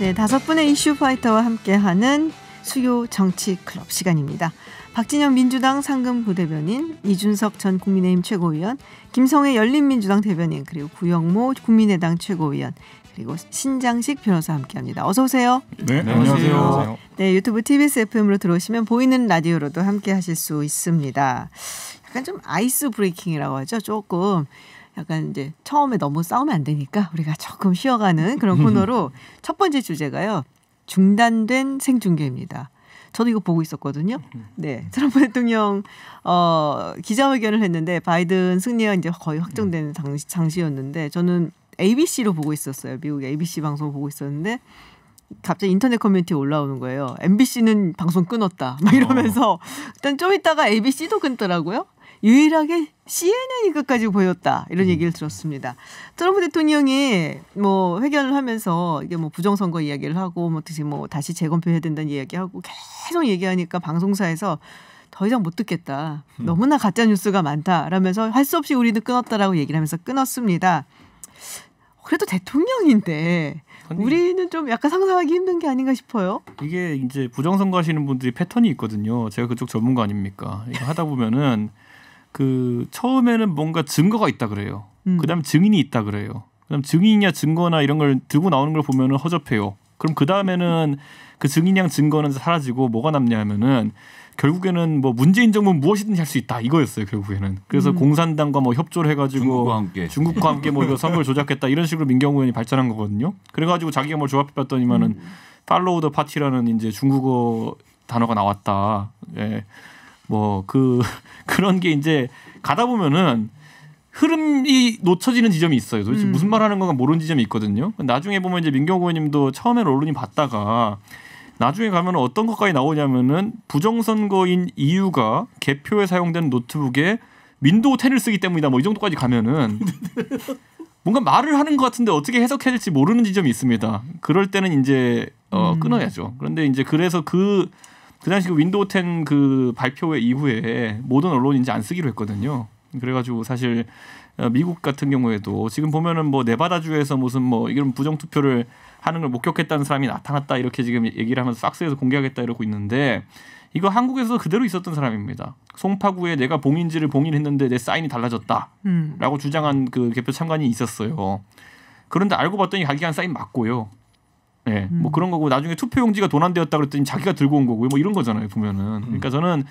네, 다섯 분의 이슈 파이터와 함께하는 수요 정치 클럽 시간입니다. 박진영 민주당 상금 부대변인, 이준석 전 국민의힘 최고위원, 김성애 열린민주당 대변인, 그리고 구영모 국민의당 최고위원, 그리고 신장식 변호사 함께합니다. 어서 오세요. 네, 네 안녕하세요. 네, 유튜브 TBS FM으로 들어오시면 보이는 라디오로도 함께하실 수 있습니다. 약간 좀 아이스 브레이킹이라고 하죠. 조금 약간 이제 처음에 너무 싸우면 안 되니까 우리가 조금 쉬어가는 그런 코너로 첫 번째 주제가요. 중단된 생중계입니다. 저도 이거 보고 있었거든요. 네. 트럼프 대통령 어 기자회견을 했는데 바이든 승리가 이제 거의 확정된 음. 당시, 당시였는데 저는 ABC로 보고 있었어요. 미국 ABC 방송 보고 있었는데 갑자기 인터넷 커뮤니티에 올라오는 거예요. MBC는 방송 끊었다. 막 어. 이러면서 일단 좀 있다가 ABC도 끊더라고요. 유일하게 CNN이 끝까지 보였다 이런 음. 얘기를 들었습니다. 트럼프 대통령이 뭐 회견을 하면서 이게 뭐 부정선거 이야기를 하고 뭐 어떻게 뭐 다시 재검표해야 된다는 이야기하고 계속 얘기하니까 방송사에서 더 이상 못 듣겠다. 음. 너무나 가짜 뉴스가 많다라면서 할 수 없이 우리도 끊었다라고 얘기를 하면서 끊었습니다. 그래도 대통령인데 아니, 우리는 좀 약간 상상하기 힘든 게 아닌가 싶어요. 이게 이제 부정선거 하시는 분들이 패턴이 있거든요. 제가 그쪽 전문가 아닙니까? 하다 보면은 그 처음에는 뭔가 증거가 있다 그래요. 음. 그다음 증인이 있다 그래요. 그다음 증인이냐 증거나 이런 걸 들고 나오는 걸 보면은 허접해요. 그럼 그 다음에는 그 증인양 증거는 사라지고 뭐가 남냐면은 결국에는 뭐 문재인 정부는 무엇이든지 할 수 있다 이거였어요 결국에는 그래서 음. 공산당과 뭐 협조를 해가지고 중국과 함께 중국과 함께 뭐 이거 선거를 조작했다 이런 식으로 민경우 의원이 발전한 거거든요 그래가지고 자기가 뭘 조합해봤더니만은 음. 팔로우 더 파티라는 이제 중국어 단어가 나왔다 예. 뭐그 그런 게 이제 가다 보면은 흐름이 놓쳐지는 지점이 있어요. 도대체 음. 무슨 말하는 건가 모르는 지점이 있거든요. 나중에 보면 이제 민경 호 의원님도 처음에 언론이 봤다가 나중에 가면 어떤 것까지 나오냐면은 부정선거인 이유가 개표에 사용된 노트북에 윈도 10을 쓰기 때문이다. 뭐 이 정도까지 가면은 뭔가 말을 하는 것 같은데 어떻게 해석해야 될지 모르는 지점이 있습니다. 그럴 때는 이제 어, 음. 끊어야죠. 그런데 이제 그래서 그그 당시 그 윈도우 10 그 발표 회 이후에 모든 언론이 이제 안 쓰기로 했거든요. 그래가지고 사실 어, 미국 같은 경우에도 지금 보면은 뭐 네바다주에서 무슨 뭐 이런 부정 투표를 하는 걸 목격했다는 사람이 나타났다 이렇게 지금 얘기를 하면서 싹스에서 공개하겠다 이러고 있는데 이거 한국에서 그대로 있었던 사람입니다. 송파구에 내가 봉인지를 봉인했는데 내 사인이 달라졌다라고 음. 주장한 그 개표 참관이 있었어요. 그런데 알고 봤더니 자기 한 사인 맞고요. 예, 네, 음. 뭐 그런 거고 나중에 투표용지가 도난되었다 그랬더니 자기가 들고 온 거고 뭐 이런 거잖아요 보면은 음. 그러니까 저는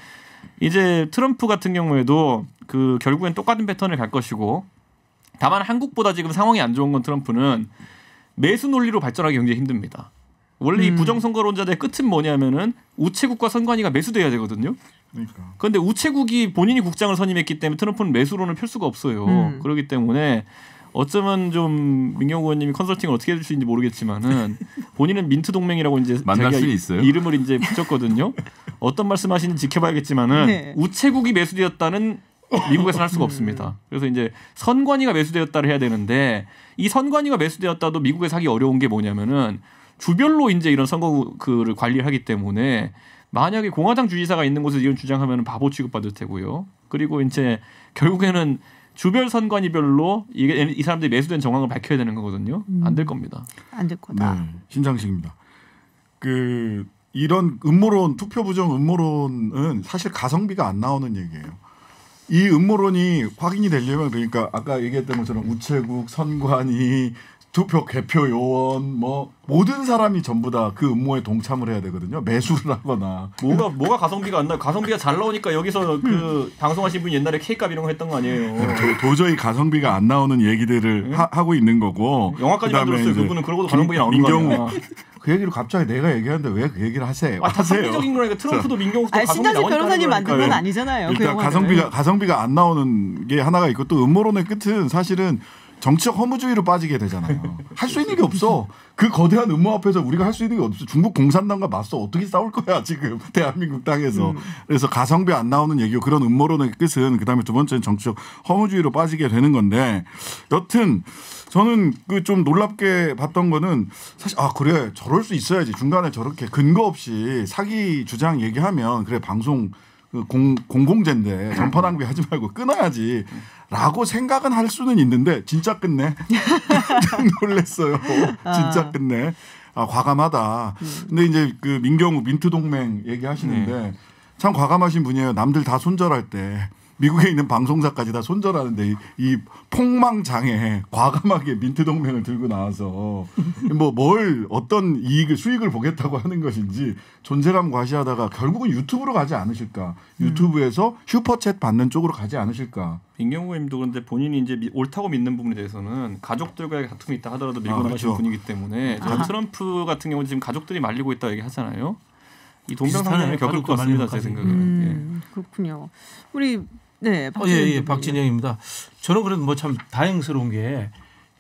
이제 트럼프 같은 경우에도 그 결국엔 똑같은 패턴을 갈 것이고 다만 한국보다 지금 상황이 안 좋은 건 트럼프는 매수 논리로 발전하기 굉장히 힘듭니다. 원래 음. 이 부정선거론자들의 끝은 뭐냐면은 우체국과 선관위가 매수돼야 되거든요. 그러니까. 그런데 우체국이 본인이 국장을 선임했기 때문에 트럼프는 매수론을 펼 수가 없어요. 음. 그렇기 때문에 어쩌면 좀 민경 의원님이 컨설팅을 어떻게 해줄 수 있는지 모르겠지만은 본인은 민트 동맹이라고 이제 만날 수 있어요? 이름을 이제 붙였거든요. 어떤 말씀하시는지 지켜봐야겠지만은 네. 우체국이 매수되었다는 미국에서는 할 수가 음. 없습니다. 그래서 이제 선관위가 매수되었다를 해야 되는데 이 선관위가 매수되었다도 미국에사기 어려운 게 뭐냐면은 주별로 이제 이런 선거구를 관리를 하기 때문에 만약에 공화당 주지사가 있는 곳에서 이런 주장하면 바보 취급받을 테고요. 그리고 이제 결국에는 주별 선관위별로 이게 이 사람들이 매수된 정황을 밝혀야 되는 거거든요. 음. 안될 겁니다. 안 될 거다. 네, 신장식입니다. 그 이런 음모론 투표 부정 음모론은 사실 가성비가 안 나오는 얘기예요. 이 음모론이 확인이 되려면 그러니까 아까 얘기했던 것처럼 우체국 선관위 투표 개표 요원 뭐 모든 사람이 전부 다 그 음모에 동참을 해야 되거든요. 매수를 하거나 뭐가 그러니까 뭐가 가성비가 안 나. 가성비가 잘 나오니까 여기서 음. 그 방송하신 분 옛날에 K값 이런 거 했던 거 아니에요. 음, 도, 저히 가성비가 안 나오는 얘기들을 응? 음. 하, 고 있는 거고. 영화까지 만들었어요. 그분은 그러고도 가성비가 나오는 거야. 그 얘기를 갑자기 내가 얘기하는데 왜 그 얘기를 하세요? 아, 하세적인 거니까 트럼프도 민경욱도 신간식 변호사님 그러니까. 만든 건 아니잖아요. 그 일단 그 가성비가 가성비가 안 나오는 게 하나가 있고 또 음모론의 끝은 사실은 정치적 허무주의로 빠지게 되잖아요. 할 수 있는 게 없어. 그 거대한 음모 앞에서 우리가 할 수 있는 게 없어. 중국 공산당과 맞서 어떻게 싸울 거야 지금 대한민국 땅에서. 음. 그래서 가성비 안 나오는 얘기고 그런 음모론의 끝은 그다음에 두 번째는 정치적 허무주의로 빠지게 되는 건데 여튼 저는 그 좀 놀랍게 봤던 거는 사실 아 그래 저럴 수 있어야지 중간에 저렇게 근거 없이 사기 주장 얘기하면 그래 방송 그 공, 공공재인데 전파 낭비 하지 말고 끊어야지 라고 생각은 할 수는 있는데 진짜 끝내. 놀랬어요. 아. 진짜 끝내. 아, 과감하다. 근데 이제 그 민경우 민트동맹 얘기하시는데 네. 참 과감하신 분이에요. 남들 다 손절할 때 미국에 있는 방송사까지 다 손절하는데 이, 이 폭망장애 과감하게 민트 동맹을 들고 나와서 뭐 뭘 어떤 이익을 수익을 보겠다고 하는 것인지 존재감 과시하다가 결국은 유튜브로 가지 않으실까 음. 유튜브에서 슈퍼챗 받는 쪽으로 가지 않으실까 임경호님도 그런데 본인이 이제 옳다고 믿는 부분에 대해서는 가족들과의 다툼이 있다 하더라도 밀고 아, 나가시는 그렇죠. 분이기 때문에 아. 트럼프 같은 경우는 지금 가족들이 말리고 있다 고 얘기하잖아요. 이 동병상련을 겪을 것 같습니다. 제 생각에는. 예. 음, 그렇군요. 우리 네, 박진영 어, 예, 예, 박진영입니다. 저는 그래도 뭐 참 다행스러운 게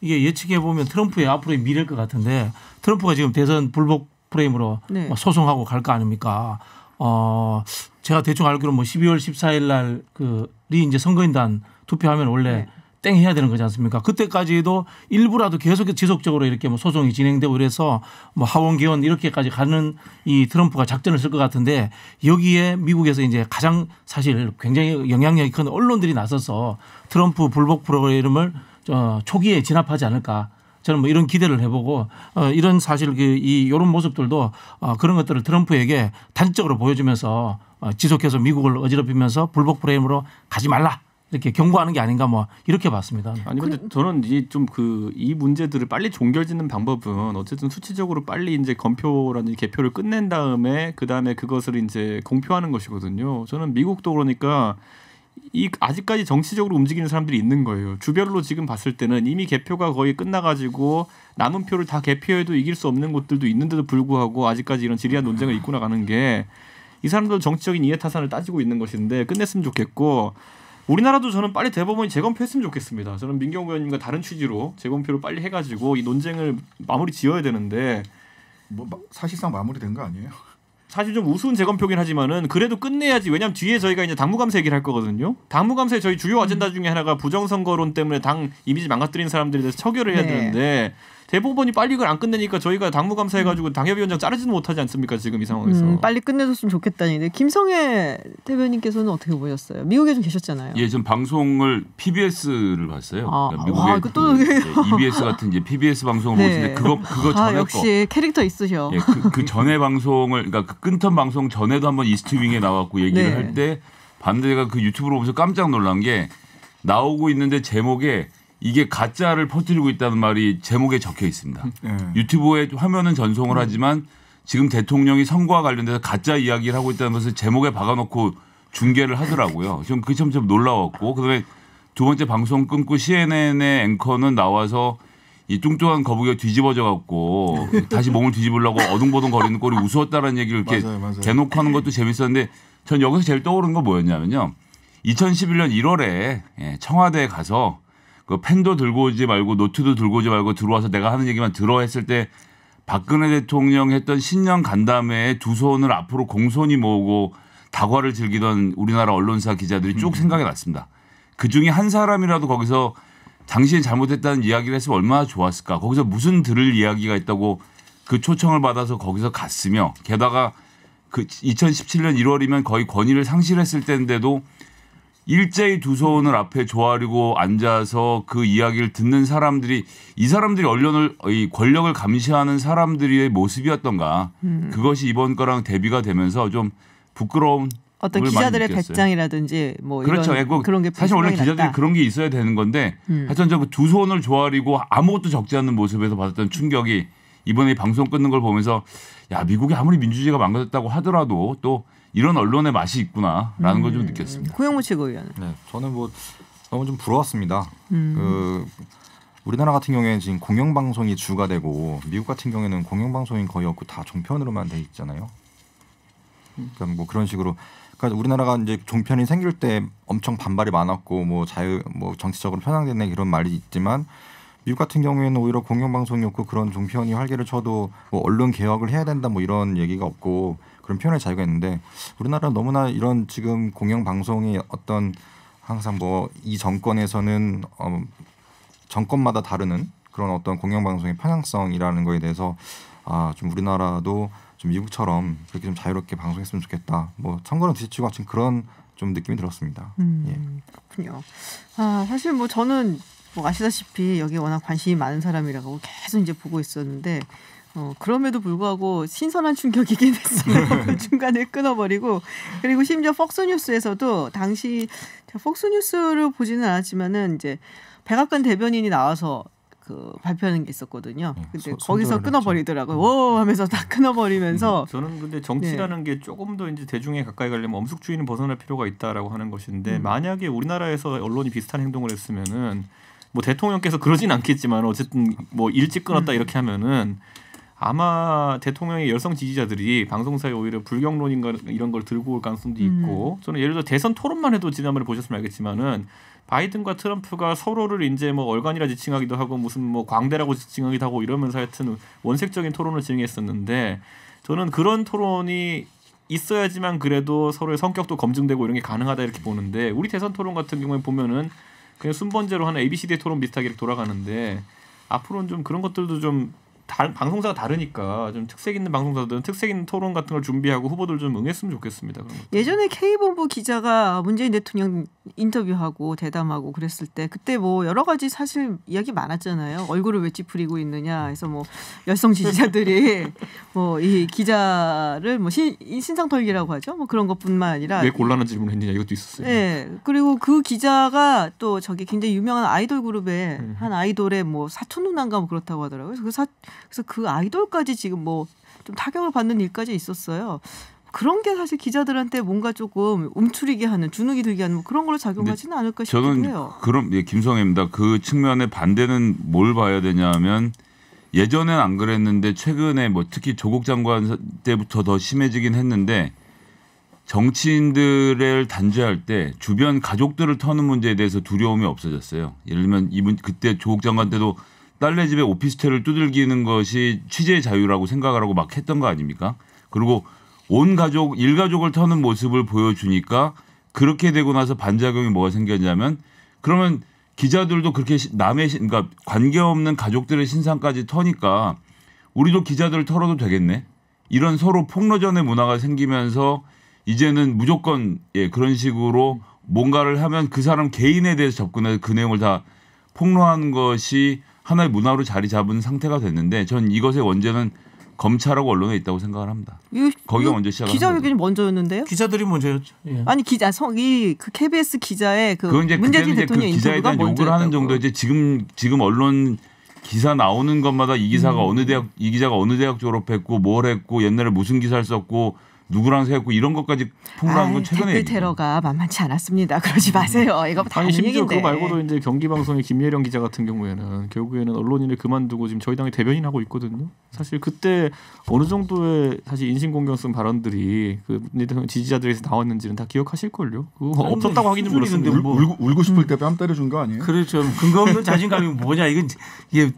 이게 예측해 보면 트럼프의 앞으로의 미래일 것 같은데 트럼프가 지금 대선 불복 프레임으로 네. 뭐 소송하고 갈 거 아닙니까? 어 제가 대충 알기로 뭐 12월 14일 날 그 리 이제 선거인단 투표하면 원래 네. 땡 해야 되는 거지 않습니까? 그때까지도 일부라도 계속 지속적으로 이렇게 뭐 소송이 진행되고 그래서 뭐 하원 기원 이렇게까지 가는 이 트럼프가 작전을 쓸 것 같은데 여기에 미국에서 이제 가장 사실 굉장히 영향력이 큰 언론들이 나서서 트럼프 불복 프로그램을 초기에 진압하지 않을까 저는 뭐 이런 기대를 해보고 어 이런 사실 그이 이런 모습들도 어 그런 것들을 트럼프에게 단적으로 보여주면서 어 지속해서 미국을 어지럽히면서 불복 프레임으로 가지 말라 이렇게 경고하는 게 아닌가 뭐 이렇게 봤습니다. 아니 근데 그 저는 이 좀 그이 그 문제들을 빨리 종결짓는 방법은 어쨌든 수치적으로 빨리 이제 검표라는지 개표를 끝낸 다음에 그 다음에 그것을 이제 공표하는 것이거든요. 저는 미국도 그러니까 이 아직까지 정치적으로 움직이는 사람들이 있는 거예요. 주별로 지금 봤을 때는 이미 개표가 거의 끝나가지고 남은 표를 다 개표해도 이길 수 없는 곳들도 있는데도 불구하고 아직까지 이런 지리한 논쟁을 이고 나가는 게 이 사람들 정치적인 이해타산을 따지고 있는 것인데 끝냈으면 좋겠고 우리나라도 저는 빨리 대법원이 재검표했으면 좋겠습니다. 저는 민경 의원님과 다른 취지로 재검표를 빨리 해가지고 이 논쟁을 마무리 지어야 되는데 뭐 사실상 마무리된 거 아니에요? 사실 좀 우스운 재검표긴 하지만은 그래도 끝내야지. 왜냐면 뒤에 저희가 이제 당무감사 얘기를 할 거거든요. 당무감사에 저희 주요 아젠다 중에 하나가 부정선거론 때문에 당 이미지 망가뜨린 사람들에 대해서 처결을 해야 네. 되는데 대법원이 빨리 이걸 안 끝내니까 저희가 당무감사 해가지고 당협위원장 자르지도 못하지 않습니까 지금 이 상황에서 음, 빨리 끝내줬으면 좋겠다는데 김성애 대변인께서는 어떻게 보셨어요? 미국에 좀 계셨잖아요. 예, 전 방송을 PBS를 봤어요. 아, 그러니까 미국의 와, 아, 그, 또... 그, 네, EBS 같은 이제 PBS 방송을 네. 보는데 그거 그거 전에 아, 역시 거. 캐릭터 있으셔. 예, 그, 그 전에 방송을 그러니까 그 끊던 방송 전에도 한번 이스트윙에 나왔고 얘기를 네. 할때 반대가 그 유튜브로 보면서 깜짝 놀란 게 나오고 있는데 제목에 이게 가짜를 퍼뜨리고 있다는 말이 제목에 적혀 있습니다. 네. 유튜브에 화면은 전송을 음. 하지만 지금 대통령이 선거와 관련돼서 가짜 이야기를 하고 있다는 것을 제목에 박아놓고 중계를 하더라고요. 좀 그게 참, 참 놀라웠고 그다음에 두 번째 방송 끊고 CNN의 앵커는 나와서 이 뚱뚱한 거북이가 뒤집어져 갖고 다시 몸을 뒤집으려고 어둥버둥 거리는 꼴이 우스웠다라는 얘기를 이렇게 맞아요, 맞아요. 대놓고 하는 것도 재밌었는데 전 여기서 제일 떠오른 건 뭐였냐면요. 2011년 1월에 예, 청와대에 가서 그 펜도 들고 오지 말고 노트도 들고 오지 말고 들어와서 내가 하는 얘기만 들어 했을 때 박근혜 대통령 했던 신년 간담회에 두 손을 앞으로 공손히 모으고 다과를 즐기던 우리나라 언론사 기자들이 쭉 음. 생각이 났습니다. 그 중에 한 사람이라도 거기서 당신이 잘못했다는 이야기를 했으면 얼마나 좋았을까. 거기서 무슨 들을 이야기가 있다고 그 초청을 받아서 거기서 갔으며 게다가 그 2017년 1월이면 거의 권위를 상실했을 때인데도 일제히 두 손을 앞에 조아리고 앉아서 그 이야기를 듣는 사람들이 이 사람들이 언론을 이 권력을 감시하는 사람들의 모습이었던가 음. 그것이 이번 거랑 대비가 되면서 좀 부끄러운 어떤 기자들의 배짱이라든지 뭐 그렇죠. 이런 예, 그 그런 게 사실 원래 기자들이 났다. 그런 게 있어야 되는 건데 음. 하여튼 저두 그 손을 조아리고 아무것도 적지 않는 모습에서 받았던 충격이 이번에 방송 끊는 걸 보면서 야 미국이 아무리 민주주의가 망가졌다고 하더라도 또 이런 언론의 맛이 있구나라는 음. 걸좀 느꼈습니다. 고영무 최고위원. 네, 저는 뭐 너무 좀 부러웠습니다. 음. 그 우리나라 같은 경우에는 지금 공영방송이 주가 되고 미국 같은 경우에는 공영방송이 거의 없고 다 종편으로만 돼 있잖아요. 그러니까 뭐 그런 식으로 그러니까 우리나라가 이제 종편이 생길 때 엄청 반발이 많았고 뭐 자유 뭐 정치적으로 편향됐네 이런 말이 있지만 미국 같은 경우에는 오히려 공영방송이 없고 그런 종편이 활개를 쳐도 뭐 언론 개혁을 해야 된다 뭐 이런 얘기가 없고 그런 표현의 자유가 있는데 우리나라 너무나 이런 지금 공영 방송이 어떤 항상 뭐 이 정권에서는 어, 정권마다 다루는 그런 어떤 공영 방송의 편향성이라는 거에 대해서 아 좀 우리나라도 좀 미국처럼 그렇게 좀 자유롭게 방송했으면 좋겠다. 뭐 참고로 뒤치고 같은 그런 좀 느낌이 들었습니다. 음, 예. 그렇군요. 아 사실 뭐 저는 뭐 아시다시피 여기 워낙 관심이 많은 사람이라고 계속 이제 보고 있었는데 어, 그럼에도 불구하고 신선한 충격이긴 했어요. 중간에 끊어버리고 그리고 심지어 폭스뉴스에서도 당시 폭스뉴스를 보지는 않았지만은 이제 백악관 대변인이 나와서 그 발표하는 게 있었거든요. 어, 근데 소, 거기서 끊어버리더라고요. 오 하면서 다 끊어버리면서 음, 저는 근데 정치라는 네. 게 조금 더 이제 대중에 가까이 가려면 엄숙주의는 벗어날 필요가 있다라고 하는 것인데 음. 만약에 우리나라에서 언론이 비슷한 행동을 했으면은 뭐 대통령께서 그러진 않겠지만 어쨌든 뭐 일찍 끊었다 음. 이렇게 하면은 아마 대통령의 열성 지지자들이 방송사에 오히려 불경론인가 이런 걸 들고 올 가능성도 음. 있고 음. 저는 예를 들어 대선 토론만 해도 지난번에 보셨으면 알겠지만은 바이든과 트럼프가 서로를 이제 뭐 얼간이라 지칭하기도 하고 무슨 뭐 광대라고 지칭하기도 하고 이러면서 하여튼 원색적인 토론을 진행했었는데 저는 그런 토론이 있어야지만 그래도 서로의 성격도 검증되고 이런 게 가능하다 이렇게 보는데 우리 대선 토론 같은 경우에 보면은 그냥 순번제로 하는 ABCD 토론 비슷하게 돌아가는데 앞으로는 좀 그런 것들도 좀 다, 방송사가 다르니까 좀 특색 있는 방송사들은 특색 있는 토론 같은 걸 준비하고 후보들 좀 응했으면 좋겠습니다. 예전에 K본부 기자가 문재인 대통령 인터뷰하고 대담하고 그랬을 때 그때 뭐 여러 가지 사실 이야기 많았잖아요. 얼굴을 왜 찌푸리고 있느냐 해서 뭐 열성 지지자들이 뭐 이 기자를 뭐 신, 신상털기라고 하죠. 뭐 그런 것뿐만 아니라 왜 곤란한 질문을 했느냐 이것도 있었어요. 네. 그리고 그 기자가 또 저기 굉장히 유명한 아이돌 그룹의 음. 한 아이돌의 뭐 사촌 누나인가 뭐 그렇다고 하더라고요. 그래서 그 사, 그래서 그 아이돌까지 지금 뭐 좀 타격을 받는 일까지 있었어요. 그런 게 사실 기자들한테 뭔가 조금 움츠리게 하는 주눅이 들게 하는 뭐 그런 걸로 작용하지는 않을까 싶기도 저는 해요. 그럼 예, 김성혜입니다그 측면의 반대는 뭘 봐야 되냐면 예전엔 안 그랬는데 최근에 뭐 특히 조국 장관 때부터 더 심해지긴 했는데 정치인들을 단죄할 때 주변 가족들을 터는 문제에 대해서 두려움이 없어졌어요. 예를 들면 이분 그때 조국 장관 때도 딸네 집에 오피스텔을 두들기는 것이 취재의 자유라고 생각하라고 막 했던 거 아닙니까? 그리고 온 가족 일가족을 터는 모습을 보여주니까 그렇게 되고 나서 반작용이 뭐가 생겼냐면 그러면 기자들도 그렇게 남의 그러니까 관계 없는 가족들의 신상까지 터니까 우리도 기자들 털어도 되겠네 이런 서로 폭로전의 문화가 생기면서 이제는 무조건 예 그런 식으로 뭔가를 하면 그 사람 개인에 대해서 접근해서 그 내용을 다 폭로하는 것이 하나의 문화로 자리 잡은 상태가 됐는데 전 이것의 원제는 검찰하고 언론에 있다고 생각을 합니다. 거기가 먼저 시작. 기자회견이 먼저였는데요? 기자들이 먼저였죠. 예. 아니 기자 아, 성이 그 KBS 기자의 그 문재인 대통령 그 기자에 대한 욕을 하는 정도이제 지금 지금 언론 기사 나오는 것마다 이 기사가 음. 어느 대학 이 기자가 어느 대학 졸업했고 뭘 했고 옛날에 무슨 기사를 썼고 누구랑 세웠고 이런 것까지 폭로한 건 최근에 댓글 테러가 만만치 않았습니다. 그러지 마세요. 이거 다 아니, 심지어 얘기인데. 그거 말고도 이제 경기방송의 김예령 기자 같은 경우에는 결국에는 언론인을 그만두고 지금 저희 당의 대변인 하고 있거든요. 사실 그때 어느 정도의 사실 인신공격성 발언들이 그 지지자들에서 나왔는지는 다 기억하실 걸요. 그거 없었다고 하기는 그렇습니다. 울, 뭐. 울고, 울고 싶을 때뺨 음. 때려준 거 아니에요? 그렇죠. 근거 없는 자신감이 뭐냐 이건 이게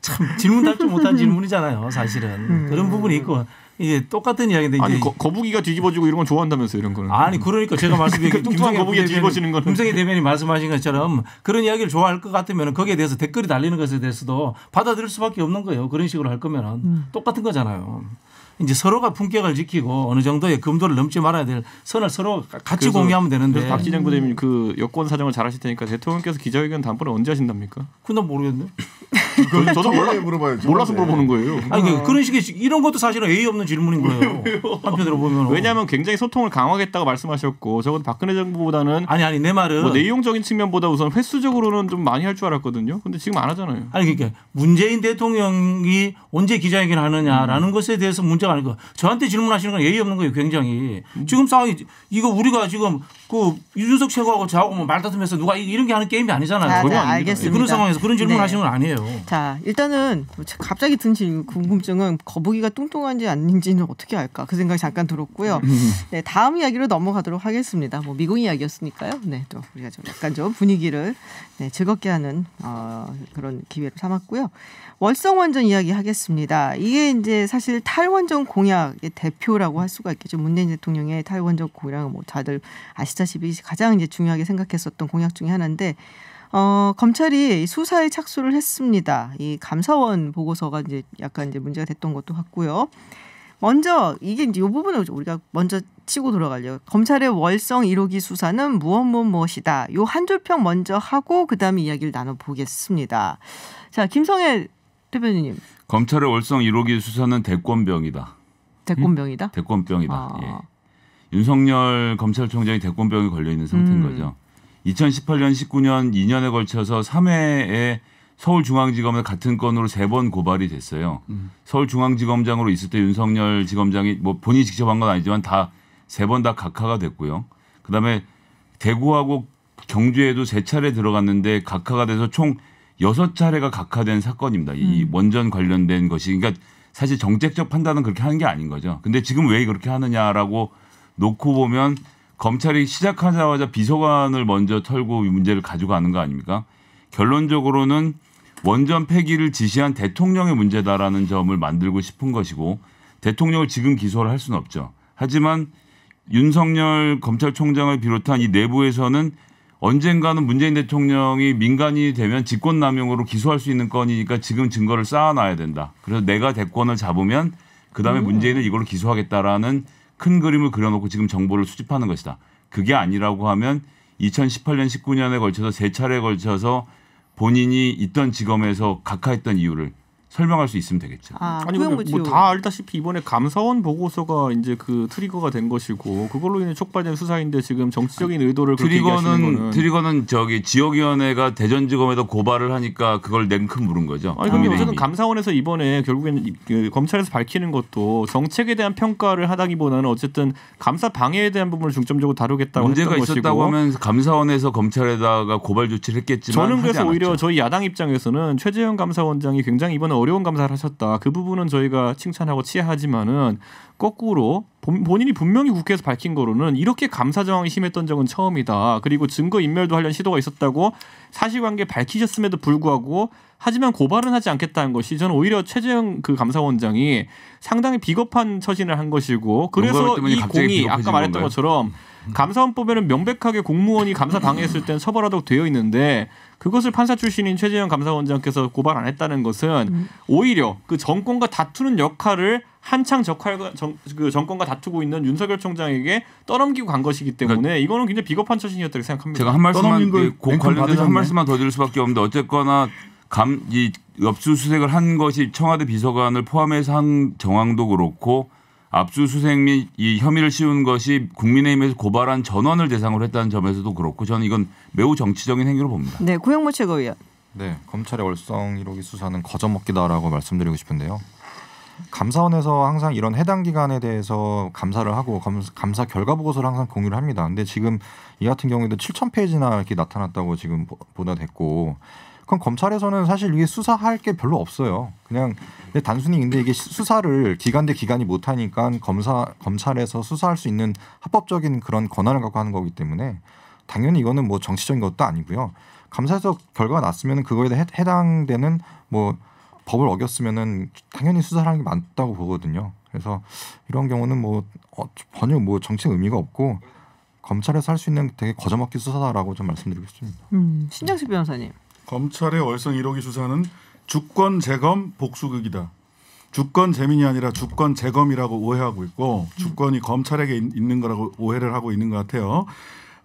참 질문 답지 못한 질문이잖아요. 사실은 음. 그런 부분이 있고 이게 똑같은 이야기인데 아니 거, 북이가 뒤집어지고 이런 건 좋아한다면서 이런 거는 아니 그러니까 제가 말씀드린 뚱뚱한 거북이 뒤집어지는 건는 김성희 대변인 말씀하신 것처럼 그런 이야기를 좋아할 것 같으면 거기에 대해서 댓글이 달리는 것에 대해서도 받아들일 수밖에 없는 거예요 그런 식으로 할 거면은 음. 똑같은 거잖아요 이제 서로가 품격을 지키고 어느 정도의 금도를 넘지 말아야 될 선을 서로 같이 공유하면 되는데. 그래서 박진영 부대님 그 여권 사정을 잘하실 테니까 대통령께서 기자회견 단번에 언제 하신답니까? 그건 모르겠네. 그건 저도 그렇죠. 몰라, 물어봐요 몰라서 네. 물어보는 거예요. 음. 아니, 그 그런 식의 이런 것도 사실은 예의 없는 질문인 거예요. 한편으로 보면 왜냐하면 굉장히 소통을 강화하겠다고 말씀하셨고 저건 박근혜 정부보다는 아니 아니 내 말은 뭐 내용적인 측면보다 우선 횟수적으로는 좀 많이 할 줄 알았거든요. 근데 지금 안 하잖아요. 아니 그러니까 문재인 대통령이 언제 기자회견 을 하느냐라는 음. 것에 대해서 문제가 아니고 저한테 질문하시는 건 예의 없는 거예요. 굉장히 음. 지금 상황이 이거 우리가 지금 그 유준석 최고하고 저하고 뭐 말다툼해서 누가 이런 게 하는 게임이 아니잖아요. 아, 네, 알겠습니다. 그런 상황에서 그런 질문 네. 하시는 건 아니에요. 자, 일단은 갑자기 든 궁금증은 거북이가 뚱뚱한지 아닌지는 어떻게 알까? 그 생각이 잠깐 들었고요. 음. 네, 다음 이야기로 넘어가도록 하겠습니다. 뭐 미국 이야기였으니까요. 네, 또 우리가 좀 약간 좀 분위기를 네, 즐겁게 하는 어, 그런 기회로 삼았고요. 월성원전 이야기 하겠습니다. 이게 이제 사실 탈원전 공약의 대표라고 할 수가 있겠죠. 문재인 대통령의 탈원전 공약은 뭐 다들 아시다시피 가장 이제 중요하게 생각했었던 공약 중에 하나인데 어, 검찰이 수사에 착수를 했습니다. 이 감사원 보고서가 이제 약간 이제 문제가 됐던 것도 같고요. 먼저 이게 이제 이 부분을 우리가 먼저 치고 들어가려 검찰의 월성 1호기 수사는 무엇 무엇 무엇이다. 요한 줄평 먼저 하고 그다음에 이야기를 나눠 보겠습니다. 자, 김성애 대변인님. 검찰의 월성 1호기 수사는 대권병이다. 대권병이다? 음? 대권병이다. 아. 예. 윤석열 검찰총장이 대권병에 걸려 있는 상태인 음. 거죠. 2018년, 19년 2년에 걸쳐서 3회에 서울중앙지검에 같은 건으로 세 번 고발이 됐어요. 음. 서울중앙지검장으로 있을 때 윤석열 지검장이 뭐 본인이 직접 한 건 아니지만 다 세 번 다 각하가 됐고요. 그다음에 대구하고 경주에도 세 차례 들어갔는데 각하가 돼서 총 여섯 차례가 각하된 사건입니다. 음. 이 원전 관련된 것이 그러니까 사실 정책적 판단은 그렇게 하는 게 아닌 거죠. 근데 지금 왜 그렇게 하느냐라고 놓고 보면 검찰이 시작하자마자 비서관을 먼저 털고 이 문제를 가지고가는거 아닙니까? 결론적으로는 원전 폐기를 지시한 대통령의 문제다라는 점을 만들고 싶은 것이고 대통령을 지금 기소를 할 수는 없죠. 하지만 윤석열 검찰총장을 비롯한 이 내부에서는 언젠가는 문재인 대통령이 민간이 되면 직권남용으로 기소할 수 있는 건이니까 지금 증거를 쌓아놔야 된다. 그래서 내가 대권을 잡으면 그 다음에 음. 문재인을 이걸로 기소하겠다라는 큰 그림을 그려놓고 지금 정보를 수집하는 것이다. 그게 아니라고 하면 2018년 19년에 걸쳐서 세 차례에 걸쳐서 본인이 있던 직업에서 각하했던 이유를 설명할 수 있으면 되겠죠. 아, 니 뭐다 알다시피 이번에 감사원 보고서가 이제 그 트리거가 된 것이고 그걸로 인해 촉발된 수사인데 지금 정치적인 의도를 트리거는 트리거는 저기 지역위원회가 대전지검에다 고발을 하니까 그걸 냉큼 물은 거죠. 아니 근데 아. 어쨌든 감사원에서 이번에 결국에는 그 검찰에서 밝히는 것도 정책에 대한 평가를 하다기보다는 어쨌든 감사 방해에 대한 부분을 중점적으로 다루겠다고 문제가 있었다고 하면 감사원에서 검찰에다가 고발 조치를 했겠지만 저는 그래서 오히려 저희 야당 입장에서는 최재형 감사원장이 굉장히 이번에 어려운 감사를 하셨다. 그 부분은 저희가 칭찬하고 치하하지만은 거꾸로 본인이 분명히 국회에서 밝힌 거로는 이렇게 감사 정황이 심했던 적은 처음이다. 그리고 증거 인멸도 하려는 시도가 있었다고 사실관계 밝히셨음에도 불구하고 하지만 고발은 하지 않겠다는 것이 저는 오히려 최재형 그 감사원장이 상당히 비겁한 처신을 한 것이고 그래서 이 공이 아까 말했던 건가요? 것처럼 음. 감사원법에는 명백하게 공무원이 감사 방해했을 때는 처벌하도록 되어 있는데 그것을 판사 출신인 최재형 감사원장께서 고발 안 했다는 것은 음. 오히려 그 정권과 다투는 역할을 한창 적할과 정, 그 정권과 다투고 있는 윤석열 총장에게 떠넘기고 간 것이기 그러니까 때문에 그러니까 이거는 굉장히 비겁한 처신이었다고 생각합니다. 제가 한 말씀만 그 관련해서 한 말씀만 더 드릴 수밖에 없는데 어쨌거나 감이업수수색을한 것이 청와대 비서관을 포함해서 한 정황도 그렇고 압수수색 및 이 혐의를 씌운 것이 국민의힘에서 고발한 전원을 대상으로 했다는 점에서도 그렇고 저는 이건 매우 정치적인 행위로 봅니다. 네, 구형무 최고위원. 네, 검찰의 월성 1호기 수사는 거저먹기다라고 말씀드리고 싶은데요. 감사원에서 항상 이런 해당 기관에 대해서 감사를 하고 감사 결과 보고서를 항상 공유를 합니다. 근데 지금 이 같은 경우에도 7천 페이지나 이렇게 나타났다고 지금 보다 됐고, 그럼 검찰에서는 사실 이게 수사할 게 별로 없어요. 그냥 근데 단순히 근데 이게 수사를 기간대기간이 못하니까 검사 검찰에서 수사할 수 있는 합법적인 그런 권한을 갖고 하는 거기 때문에 당연히 이거는 뭐 정치적인 것도 아니고요. 감사에서 결과가 났으면 그거에 해당되는 뭐 법을 어겼으면은 당연히 수사하는 게 맞다고 보거든요. 그래서 이런 경우는 뭐 어, 전혀 뭐 정치적 의미가 없고 검찰에서 할 수 있는 되게 거저먹기 수사다라고 좀 말씀드리겠습니다. 음, 신정식 변호사님. 검찰의 월성 1호기 수사는 주권 재검 복수극이다. 주권 재민이 아니라 주권 재검이라고 오해하고 있고 주권이 검찰에게 있는 거라고 오해를 하고 있는 것 같아요.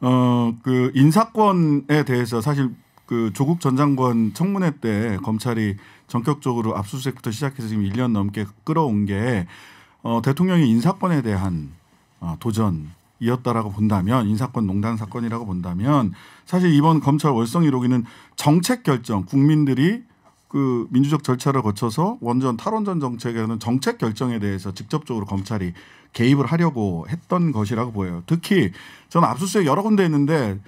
어 그 인사권에 대해서 사실 그 조국 전 장관 청문회 때 검찰이 전격적으로 압수수색부터 시작해서 지금 1년 넘게 끌어온 게 어, 대통령의 인사권에 대한 어, 도전이었다라고 본다면 인사권 농단 사건이라고 본다면 사실 이번 검찰 월성 1호기는 정책 결정 국민들이 그 민주적 절차를 거쳐서 원전 탈원전 정책에는 정책 결정에 대해서 직접적으로 검찰이 개입을 하려고 했던 것이라고 보여요. 특히 저는 압수수색 여러 군데 있는데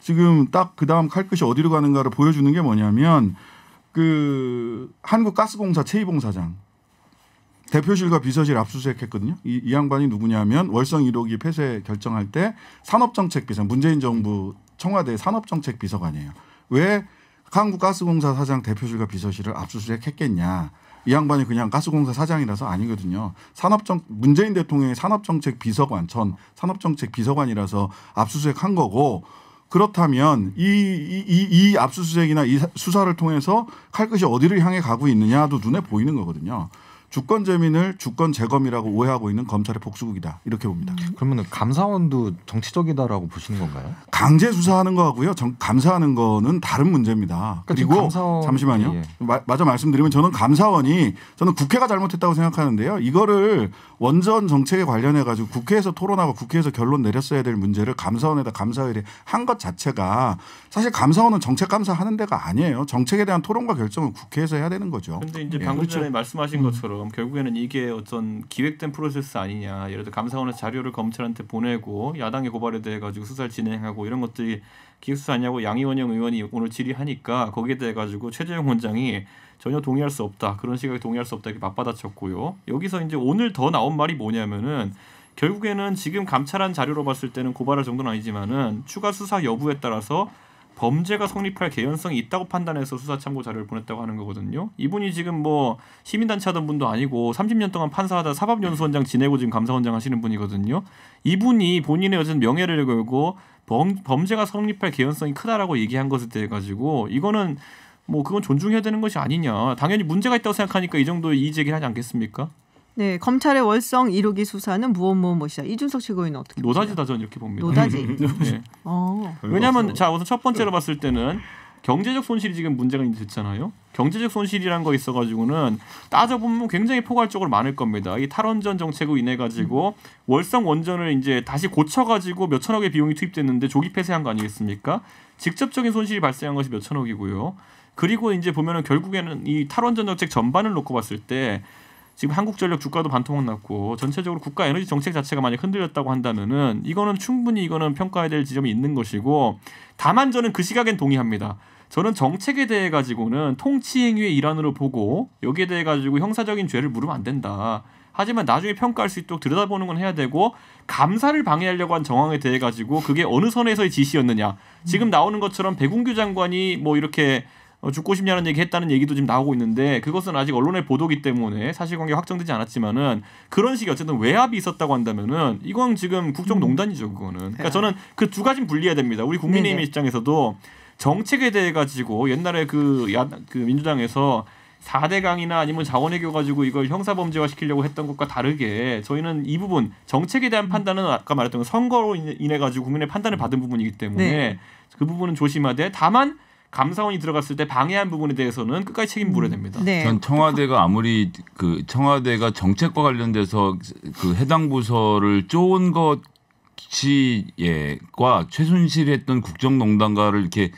지금 딱그 다음 칼끝이 어디로 가는가를 보여주는 게 뭐냐면 그 한국가스공사 최이봉 사장 대표실과 비서실 압수수색했거든요. 이, 이 양반이 누구냐면 월성 1호기 폐쇄 결정할 때 산업정책 비서 문재인 정부 청와대 산업정책 비서관이에요. 왜 한국가스공사 사장 대표실과 비서실을 압수수색했겠냐. 이 양반이 그냥 가스공사 사장이라서 아니거든요. 산업정 문재인 대통령의 산업정책 비서관 전 산업정책 비서관이라서 압수수색한 거고 그렇다면 이, 이, 이, 이 압수수색이나 이 수사를 통해서 칼끝이 어디를 향해 가고 있느냐도 눈에 보이는 거거든요. 주권 재민을 주권 재검이라고 오해하고 있는 검찰의 복수극이다 이렇게 봅니다. 음. 그러면 감사원도 정치적이다라고 보시는 건가요? 강제 수사하는 거하고요, 정, 감사하는 거는 다른 문제입니다. 그러니까 그리고 감사원... 잠시만요. 예. 예. 마, 맞아 말씀드리면 저는 감사원이 저는 국회가 잘못했다고 생각하는데요. 이거를 원전 정책에 관련해 가지고 국회에서 토론하고 국회에서 결론 내렸어야 될 문제를 감사원에다 감사위에 한것 자체가 사실 감사원은 정책 감사하는 데가 아니에요. 정책에 대한 토론과 결정은 국회에서 해야 되는 거죠. 근데 이제 예. 방금 전에 그렇죠. 말씀하신 음. 것처럼 것처럼 결국에는 이게 어떤 기획된 프로세스 아니냐 예를 들어 감사원의 자료를 검찰한테 보내고 야당의 고발에 대해 가지고 수사를 진행하고 이런 것들이 기획수사 아니냐고 양이원영 의원이 오늘 질의하니까 거기에 대해 가지고 최재형 원장이 전혀 동의할 수 없다 그런 시각에 동의할 수 없다 이렇게 맞받아쳤고요 여기서 이제 오늘 더 나온 말이 뭐냐면은 결국에는 지금 감찰한 자료로 봤을 때는 고발할 정도는 아니지만은 추가 수사 여부에 따라서 범죄가 성립할 개연성이 있다고 판단해서 수사 참고 자료를 보냈다고 하는 거거든요. 이분이 지금 뭐 시민단체 하던 분도 아니고 30년 동안 판사하다 사법연수원장 지내고 지금 감사원장 하시는 분이거든요. 이분이 본인의 어쨌 명예를 걸고 범, 범죄가 성립할 개연성이 크다라고 얘기한 것에 대해 가지고 이거는 뭐 그건 존중해야 되는 것이 아니냐. 당연히 문제가 있다고 생각하니까 이 정도의 이의제기를 하지 않겠습니까? 네, 검찰의 월성 1호기 수사는 무엇 무엇 무엇이다. 이준석 최고위은 어떻게 노다지다 전 이렇게 봅니다. 음. 노다지. 네. 어. 왜냐하면 자 우선 첫 번째로 네. 봤을 때는 경제적 손실이 지금 문제가 됐잖아요. 경제적 손실이란 거 있어가지고는 따져보면 굉장히 포괄적으로 많을 겁니다. 이 탈원전 정책으로 인해 가지고 음. 월성 원전을 이제 다시 고쳐가지고 몇 천억의 비용이 투입됐는데 조기 폐쇄한 거 아니겠습니까? 직접적인 손실이 발생한 것이 몇 천억이고요. 그리고 이제 보면은 결국에는 이 탈원전 정책 전반을 놓고 봤을 때 지금 한국전력 주가도 반토막 났고 전체적으로 국가 에너지 정책 자체가 많이 흔들렸다고 한다면은 이거는 충분히 이거는 평가해야 될 지점이 있는 것이고 다만 저는 그 시각엔 동의합니다. 저는 정책에 대해 가지고는 통치행위의 일환으로 보고 여기에 대해 가지고 형사적인 죄를 물으면 안 된다. 하지만 나중에 평가할 수 있도록 들여다보는 건 해야 되고 감사를 방해하려고 한 정황에 대해 가지고 그게 어느 선에서의 지시였느냐 지금 나오는 것처럼 백운규 장관이 뭐 이렇게 어, 죽고 싶냐는 얘기 했다는 얘기도 지금 나오고 있는데 그것은 아직 언론의 보도기 때문에 사실관계 확정되지 않았지만은 그런 식의 어쨌든 외압이 있었다고 한다면은 이건 지금 국정농단이죠 음. 그거는 그러니까 네. 저는 그 두 가지 분리해야 됩니다 우리 국민의힘 입장에서도 정책에 대해 가지고 옛날에 그, 야, 그 민주당에서 4대강이나 아니면 자원외교 가지고 이걸 형사범죄화 시키려고 했던 것과 다르게 저희는 이 부분 정책에 대한 판단은 아까 말했던 선거로 인해 가지고 국민의 판단을 음. 받은 부분이기 때문에 네. 그 부분은 조심하되 다만 감사원이 들어갔을 때 방해한 부분에 대해서는 끝까지 책임 물어야 음. 됩니다. 네. 전 청와대가 아무리 그 청와대가 정책과 관련돼서 그 해당 부서를 쪼은 것과 예, 최순실 했던 국정농단가를 이렇게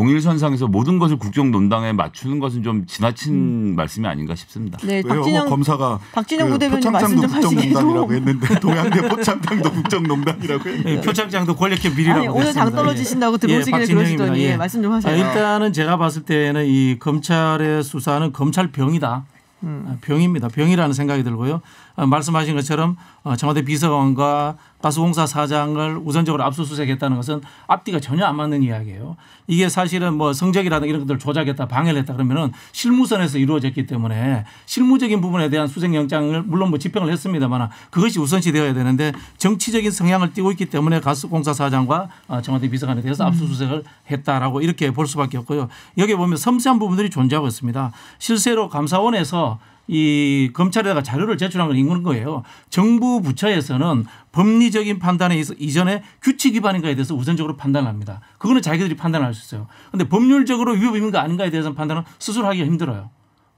동일선상에서 모든 것을 국정농단에 맞추는 것은 좀 지나친 음. 말씀이 아닌가 싶습니다. 네, 왜요? 박진영 검사가 박진영 부대변인 그 말씀 좀 하시겠죠? 했는데 동양대 포창장도 국정농단이라고 했는데 네, 표창장도 권력형 비리라고 아니, 오늘 당 떨어지신다고 예, 예, 들어오시길 그러시더니 예. 말씀 좀 하세요. 아, 일단은 제가 봤을 때는 이 검찰의 수사는 검찰병이다. 음. 아, 병입니다. 병이라는 생각이 들고요. 어, 말씀하신 것처럼 어, 청와대 비서관과 가스공사 사장을 우선적으로 압수수색했다는 것은 앞뒤가 전혀 안 맞는 이야기예요. 이게 사실은 뭐 성적이라든가 이런 것들 을 조작했다 방해를 했다 그러면은 실무선에서 이루어졌기 때문에 실무적인 부분에 대한 수색영장을 물론 뭐 집행을 했습니다만 그것이 우선시 되어야 되는데 정치적인 성향을 띠고 있기 때문에 가스공사 사장과 어, 청와대 비서관에 대해서 음. 압수수색을 했다라고 이렇게 볼 수밖에 없고요. 여기 보면 섬세한 부분들이 존재하고 있습니다. 실제로 감사원에서 이 검찰에다가 자료를 제출한 걸 읽는 거예요. 정부 부처에서는 법리적인 판단에 있어 이전에 규칙 위반인가에 대해서 우선적으로 판단합니다. 그거는 자기들이 판단할 수 있어요. 근데 법률적으로 위법 인가 아닌가에 대해서 판단은 스스로 하기가 힘들어요.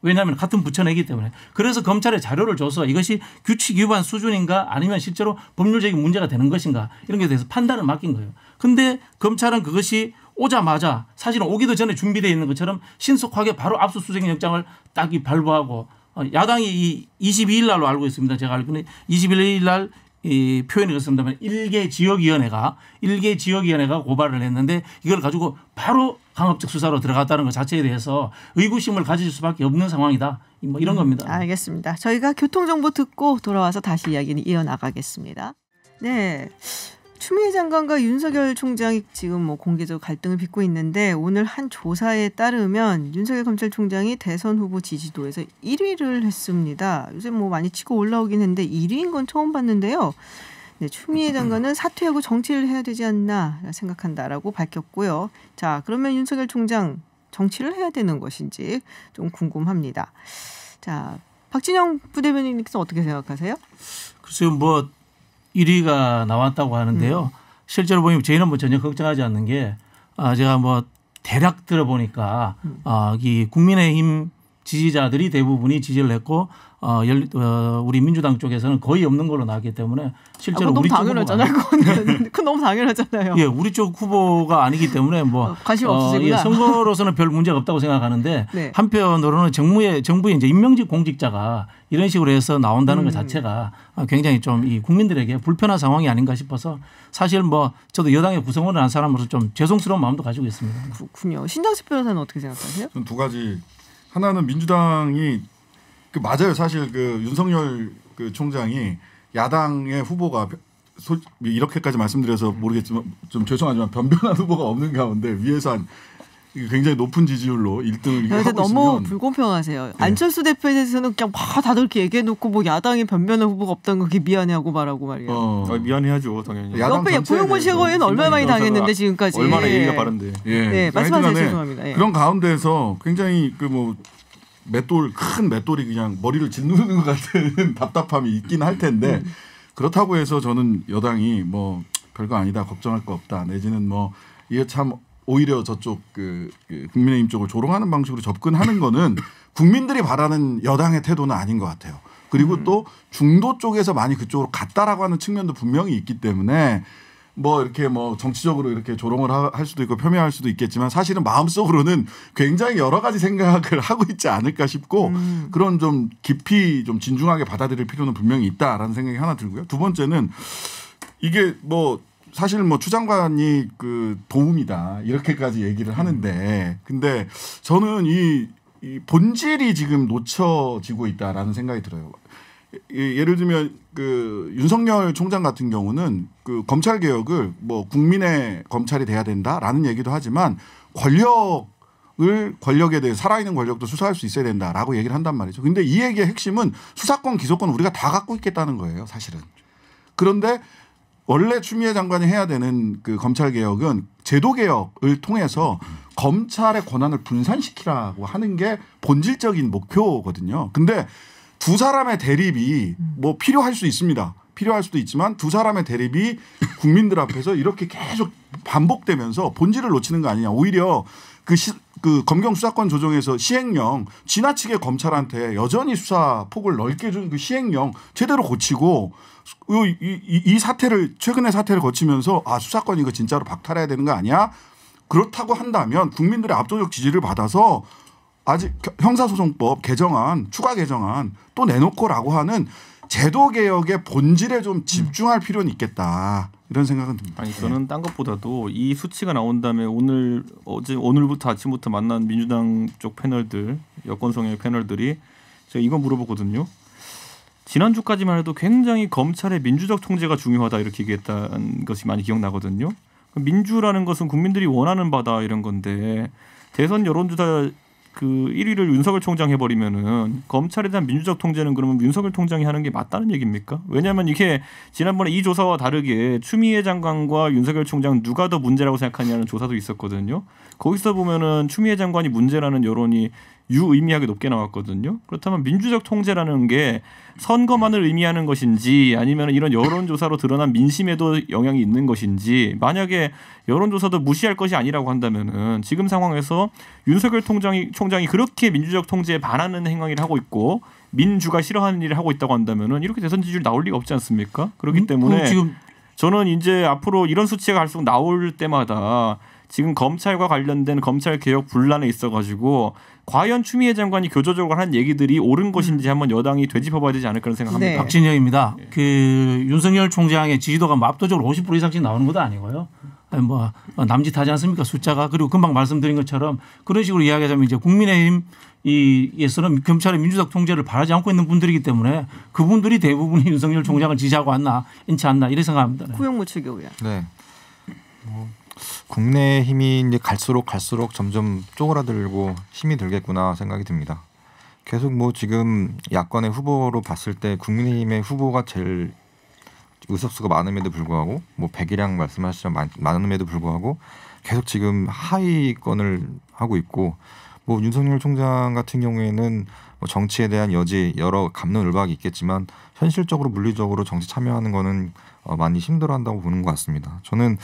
왜냐하면 같은 부처내기 때문에 그래서 검찰에 자료를 줘서 이것이 규칙 위반 수준인가 아니면 실제로 법률적인 문제가 되는 것인가 이런 것에 대해서 판단을 맡긴 거예요. 근데 검찰은 그것이 오자마자 사실은 오기도 전에 준비되어 있는 것처럼 신속하게 바로 압수수색 영장을 딱히 발부하고 어, 야당이 22일 날로 알고 있습니다. 제가 알고는 21일 날이 표현이 그렇습니다만 일개 지역위원회가 일개 지역위원회가 고발을 했는데 이걸 가지고 바로 강압적 수사로 들어갔다는 것 자체에 대해서 의구심을 가질 수밖에 없는 상황이다. 뭐 이런 음, 겁니다. 알겠습니다. 저희가 교통정보 듣고 돌아와서 다시 이야기는 이어나가겠습니다. 네. 추미애 장관과 윤석열 총장이 지금 뭐 공개적 갈등을 빚고 있는데 오늘 한 조사에 따르면 윤석열 검찰총장이 대선 후보 지지도에서 1위를 했습니다. 요새 뭐 많이 치고 올라오긴 했는데 1위인 건 처음 봤는데요. 네, 추미애 장관은 사퇴하고 정치를 해야 되지 않나 생각한다라고 밝혔고요. 자, 그러면 윤석열 총장 정치를 해야 되는 것인지 좀 궁금합니다. 자, 박진영 부대변인께서 어떻게 생각하세요? 글쎄요, 뭐 1위가 나왔다고 하는데요. 음. 실제로 보면 저희는 뭐 전혀 걱정하지 않는 게 아, 제가 뭐 대략 들어보니까 음. 아, 이 국민의힘 지지자들이 대부분이 지지를 했고 어, 열, 어, 우리 민주당 쪽에서는 거의 없는 걸로 나왔기 때문에 실제로 아, 너무 당연하잖아요. 그 너무 당연하잖아요. 예, 우리 쪽 후보가 아니기 때문에 뭐 어, 관심 없으시구나. 어, 예, 선거로서는 별 문제가 없다고 생각하는데 네. 한편으로는 정부의 정부의 이제 임명직 공직자가 이런 식으로 해서 나온다는 음. 것 자체가 굉장히 좀 이 국민들에게 불편한 상황이 아닌가 싶어서 사실 뭐 저도 여당의 구성원을 한 사람으로서 좀 죄송스러운 마음도 가지고 있습니다. 그렇군요. 신장식 변호사는 어떻게 생각하세요? 두 가지 하나는 민주당이 그 맞아요. 사실 그 윤석열 그 총장이 야당의 후보가 소, 뭐 이렇게까지 말씀드려서 모르겠지만 좀 죄송하지만 변변한 후보가 없는 가운데 위에서 한 굉장히 높은 지지율로 1등을 하고 있으면 너무 불공평하세요. 네. 안철수 대표에 대해서는 그냥 막 다들 이렇게 얘기해놓고 뭐 야당에 변변한 후보가 없다는 거게 미안해하고 말하고 말이에요. 어. 아, 미안해하죠 당연히. 옆에 고용문 씨고에는 얼마 많이 당했는데 아, 지금까지. 얼마나 예의가 바른데. 예. 예. 네, 말씀하세요 죄송합니다. 예. 그런 가운데서 굉장히 그뭐 맷돌 큰 맷돌이 그냥 머리를 짓누르는 것 같은 답답함이 있긴 할 텐데 음. 그렇다고 해서 저는 여당이 뭐 별거 아니다 걱정할 거 없다 내지는 뭐 이게 참 오히려 저쪽 그, 그 국민의힘 쪽을 조롱하는 방식으로 접근하는 거는 국민들이 바라는 여당의 태도는 아닌 것 같아요. 그리고 음. 또 중도 쪽에서 많이 그쪽으로 갔다라고 하는 측면도 분명히 있기 때문에 뭐 이렇게 뭐 정치적으로 이렇게 조롱을 할 수도 있고 표명할 수도 있겠지만 사실은 마음속으로는 굉장히 여러 가지 생각을 하고 있지 않을까 싶고 음. 그런 좀 깊이 좀 진중하게 받아들일 필요는 분명히 있다라는 생각이 하나 들고요. 두 번째는 이게 뭐 사실 뭐 추장관이 그 도움이다 이렇게까지 얘기를 하는데 근데 저는 이, 이 본질이 지금 놓쳐지고 있다라는 생각이 들어요. 예, 예를 들면 그 윤석열 총장 같은 경우는 그 검찰 개혁을 뭐 국민의 검찰이 돼야 된다라는 얘기도 하지만 권력을 권력에 대해 살아있는 권력도 수사할 수 있어야 된다라고 얘기를 한단 말이죠. 근데 이 얘기의 핵심은 수사권 기소권 우리가 다 갖고 있겠다는 거예요, 사실은. 그런데 원래 추미애 장관이 해야 되는 그 검찰 개혁은 제도 개혁을 통해서 검찰의 권한을 분산시키라고 하는 게 본질적인 목표거든요. 근데 두 사람의 대립이 뭐 필요할 수 있습니다. 필요할 수도 있지만 두 사람의 대립이 국민들 앞에서 이렇게 계속 반복되면서 본질을 놓치는 거 아니냐. 오히려 그 시, 그 검경 수사권 조정에서 시행령 지나치게 검찰한테 여전히 수사 폭을 넓게 준 그 시행령 제대로 고치고 이, 이, 이 사태를 최근의 사태를 거치면서 아 수사권 이거 진짜로 박탈해야 되는 거 아니야? 그렇다고 한다면 국민들의 압도적 지지를 받아서 아직 형사소송법 개정안 추가 개정안 또 내놓고라고 하는 제도 개혁의 본질에 좀 집중할 필요는 있겠다. 이런 생각은 듭니다. 아니 저는 예. 딴 것보다도 이 수치가 나온 다음에 오늘 어제 오늘부터 아침부터 만난 민주당 쪽 패널들 여권 성향 패널들이 제가 이거 물어보거든요. 지난주까지만 해도 굉장히 검찰의 민주적 통제가 중요하다 이렇게 얘기했다 것이 많이 기억나거든요. 민주라는 것은 국민들이 원하는 바다 이런 건데 대선 여론조사 그 1위를 윤석열 총장 해버리면은 검찰에 대한 민주적 통제는 그러면 윤석열 총장이 하는 게 맞다는 얘기입니까? 왜냐하면 이게 지난번에 이 조사와 다르게 추미애 장관과 윤석열 총장 누가 더 문제라고 생각하냐는 조사도 있었거든요. 거기서 보면은 추미애 장관이 문제라는 여론이 유의미하게 높게 나왔거든요. 그렇다면 민주적 통제라는 게 선거만을 의미하는 것인지 아니면 이런 여론조사로 드러난 민심에도 영향이 있는 것인지 만약에 여론조사도 무시할 것이 아니라고 한다면은 지금 상황에서 윤석열 총장이 총장이 그렇게 민주적 통제에 반하는 행위를 하고 있고 민주가 싫어하는 일을 하고 있다고 한다면은 이렇게 대선 지지율 나올 리가 없지 않습니까? 그렇기 음? 때문에 어, 지금 저는 이제 앞으로 이런 수치가 갈수록 나올 때마다 지금 검찰과 관련된 검찰 개혁 분란에 있어 가지고 과연 추미애 장관이 교조적으로 한 얘기들이 옳은 것인지 한번 여당이 되짚어봐야 되지 않을까 생각합니다. 네. 박진영입니다. 네. 예. 그 윤석열 총장의 지지도가 뭐 압도적으로 50% 이상씩 나오는 것도 아니고요. 아니 뭐 어, 남짓하지 않습니까 숫자가 그리고 금방 말씀드린 것처럼 그런 식으로 이야기하자면 이제 국민의힘 이에서는 검찰의 민주적 통제를 바라지 않고 있는 분들이기 때문에 그분들이 대부분 이 윤석열 총장을 지지하고 왔나 인치 않나 이래 생각합니다. 네. 구용무 추격이야. 네. 뭐 국내 힘이 이제 갈수록 갈수록 점점 쪼그라들고 힘이 들겠구나 생각이 듭니다. 계속 뭐 지금 야권의 후보로 봤을 때 국민의힘의 후보가 제일 의석수가 많음에도 불구하고 뭐 백이량 말씀하시죠 많음에도 불구하고 계속 지금 하위권을 하고 있고 뭐 윤석열 총장 같은 경우에는 뭐 정치에 대한 여지 여러 감론을박이 있겠지만 현실적으로 물리적으로 정치 참여하는 거는 어 많이 힘들어한다고 보는 것 같습니다. 저는